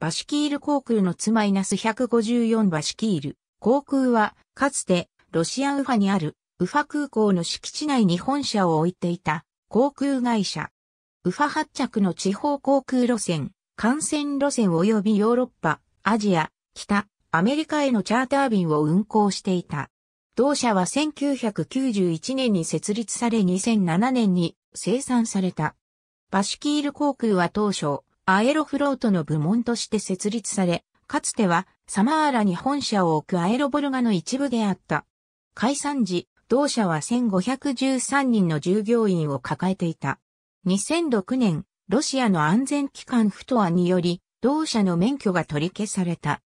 バシキール航空のつマイナス154バシキール航空は、かつて、ロシアウファにある、ウファ空港の敷地内に本社を置いていた、航空会社。ウファ発着の地方航空路線、幹線路線及びヨーロッパ、アジア、北、アメリカへのチャーター便を運航していた。同社は1991年に設立され2007年に生産された。バシキール航空は当初、アエロフロートの部門として設立され、かつてはサマーラに本社を置くアエロボルガの一部であった。解散時、同社は1513人の従業員を抱えていた。2006年、ロシアの安全機関フトアにより、同社の免許が取り消された。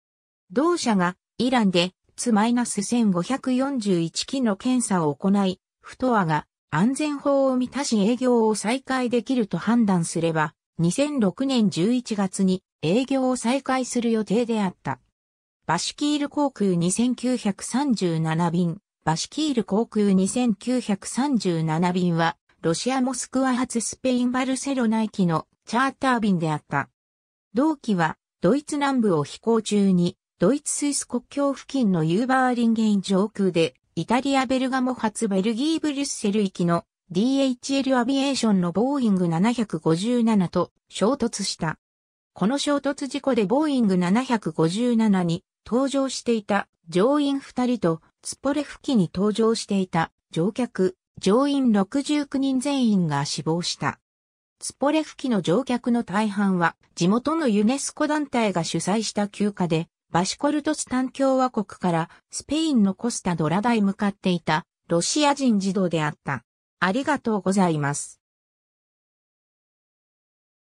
同社がイランでツ -1541 機の検査を行い、フトアが安全法を満たし営業を再開できると判断すれば、2006年11月に営業を再開する予定であった。バシキール航空2937便、バシキール航空2937便は、ロシア・モスクワ発スペイン・バルセロナ行きのチャーター便であった。同期は、ドイツ南部を飛行中に、ドイツ・スイス国境付近のユーバーリンゲイン上空で、イタリア・ベルガモ発ベルギー・ブリュッセル行きの DHL アビエーションのボーイング757と衝突した。この衝突事故でボーイング757に搭乗していた乗員2人とツポレフ機に搭乗していた乗客、乗員69人全員が死亡した。ツポレフ機の乗客の大半は地元のユネスコ団体が主催した休暇でバシコルトスタン共和国からスペインのコスタドラダへ向かっていたロシア人児童であった。ありがとうございます。